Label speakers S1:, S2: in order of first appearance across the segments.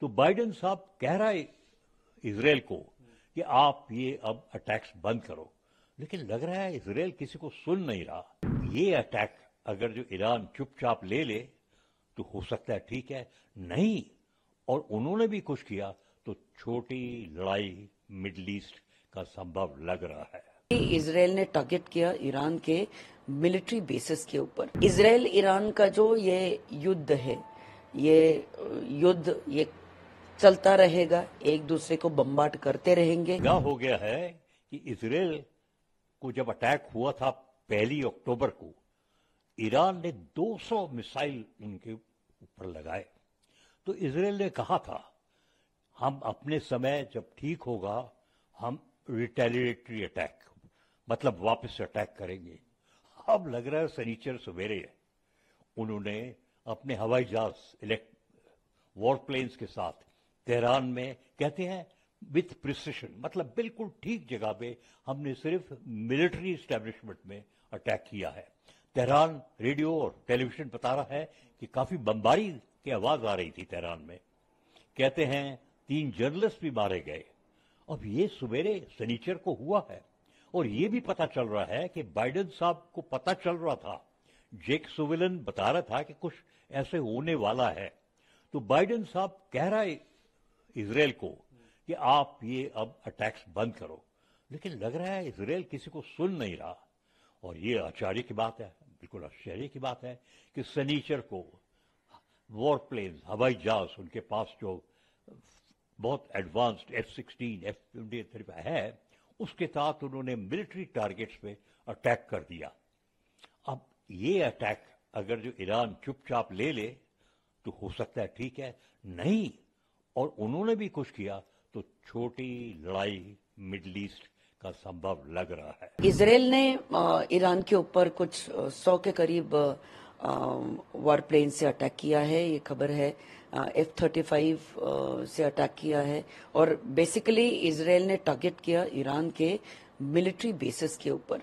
S1: तो बाइडेन साहब कह रहा है इसराइल को कि आप ये अब अटैक्स बंद करो लेकिन लग रहा है इसराइल किसी को सुन नहीं रहा ये अटैक अगर जो ईरान चुपचाप ले ले तो हो सकता है ठीक है नहीं और उन्होंने भी कुछ किया तो छोटी लड़ाई मिडल ईस्ट का संभव
S2: लग रहा है इसराइल ने टारगेट किया ईरान के मिलिट्री बेसिस के ऊपर इसराइल ईरान का जो ये युद्ध है ये युद्ध ये चलता रहेगा एक दूसरे को बम्बाट करते रहेंगे क्या हो
S1: गया है कि इसराइल को जब अटैक हुआ था पहली अक्टूबर को ईरान ने 200 मिसाइल उनके ऊपर लगाए तो इसराइल ने कहा था हम अपने समय जब ठीक होगा हम रिटेलिटरी अटैक मतलब वापस अटैक करेंगे अब लग रहा है सनीचर सवेरे है उन्होंने अपने हवाई जहाज इलेक्ट वॉर प्लेन्स के साथ तेहरान में कहते हैं विथ प्रिसिशन मतलब बिल्कुल ठीक जगह पे हमने सिर्फ मिलिट्री स्टैब्लिशमेंट में अटैक किया है तेहरान रेडियो और टेलीविजन बता रहा है कि काफी बमबारी की आवाज आ रही थी तेहरान में कहते हैं तीन जर्नलिस्ट भी मारे गए अब ये सवेरे सनीचर को हुआ है और ये भी पता चल रहा है कि बाइडेन साहब को पता चल रहा था जेक सुविलन बता रहा था कि कुछ ऐसे होने वाला है तो बाइडेन साहब कह रहा है इसराइल को कि आप ये अब अटैक्स बंद करो लेकिन लग रहा है इसराइल किसी को सुन नहीं रहा और ये आश्चर्य की बात है बिल्कुल आश्चर्य की बात है कि सनीचर को वॉर प्लेन हवाई जहाज उनके पास जो बहुत advanced F sixteen F twenty है उसके साथ उन्होंने मिलिट्री टारगेट्स पे अटैक कर दिया अब ये अटैक अगर जो ईरान चुपचाप ले ले तो हो सकता है ठीक है नहीं और उन्होंने भी कुछ किया तो छोटी लड़ाई मिडल ईस्ट का संभव लग रहा है
S2: इसराइल ने ईरान के ऊपर कुछ सौ के करीब वॉर प्लेन से अटैक किया है ये खबर है एफ थर्टी फाइव से अटैक किया है और बेसिकली इसराइल ने टारगेट किया ईरान के मिलिट्री बेसिस के ऊपर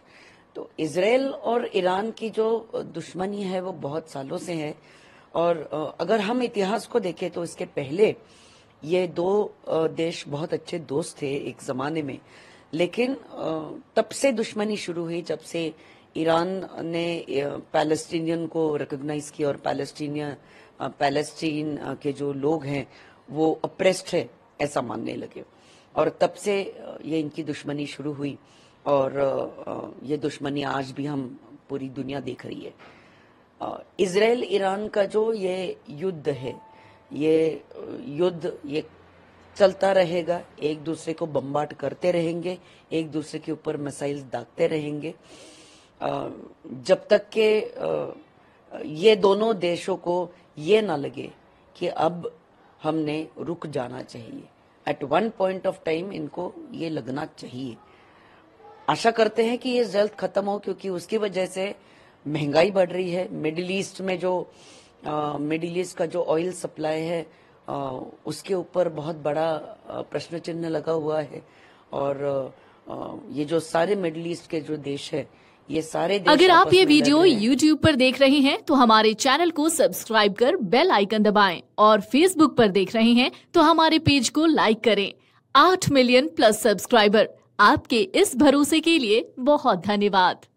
S2: तो इसराइल और ईरान की जो दुश्मनी है वो बहुत सालों से है और अगर हम इतिहास को देखें तो इसके पहले ये दो देश बहुत अच्छे दोस्त थे एक ज़माने में लेकिन तब से दुश्मनी शुरू हुई जब से ईरान ने पैलेस्टीनियन को रिकोगनाइज किया और पैलेस्टीनियन पैलेस्टीन के जो लोग हैं वो अप्रेस्ड है ऐसा मानने लगे और तब से ये इनकी दुश्मनी शुरू हुई और ये दुश्मनी आज भी हम पूरी दुनिया देख रही है इसराइल ईरान का जो ये युद्ध है ये युद्ध ये चलता रहेगा एक दूसरे को बम्बाट करते रहेंगे एक दूसरे के ऊपर मिसाइल दागते रहेंगे जब तक के ये दोनों देशों को ये ना लगे कि अब हमने रुक जाना चाहिए at one point of time इनको ये लगना चाहिए आशा करते हैं कि ये जल्द खत्म हो क्योंकि उसकी वजह से महंगाई बढ़ रही है मिडिल ईस्ट में जो मिडिल ईस्ट का जो ऑयल सप्लाई है आ, उसके ऊपर बहुत बड़ा प्रश्न चिन्ह लगा हुआ है और आ, ये जो सारे मिडिल ईस्ट के जो देश है ये सारे देश अगर आप ये वीडियो
S3: YouTube पर देख रहे हैं तो हमारे चैनल को सब्सक्राइब कर बेल आइकन दबाएं और Facebook पर देख रहे हैं तो हमारे पेज को लाइक करें आठ मिलियन प्लस सब्सक्राइबर आपके इस भरोसे के लिए बहुत धन्यवाद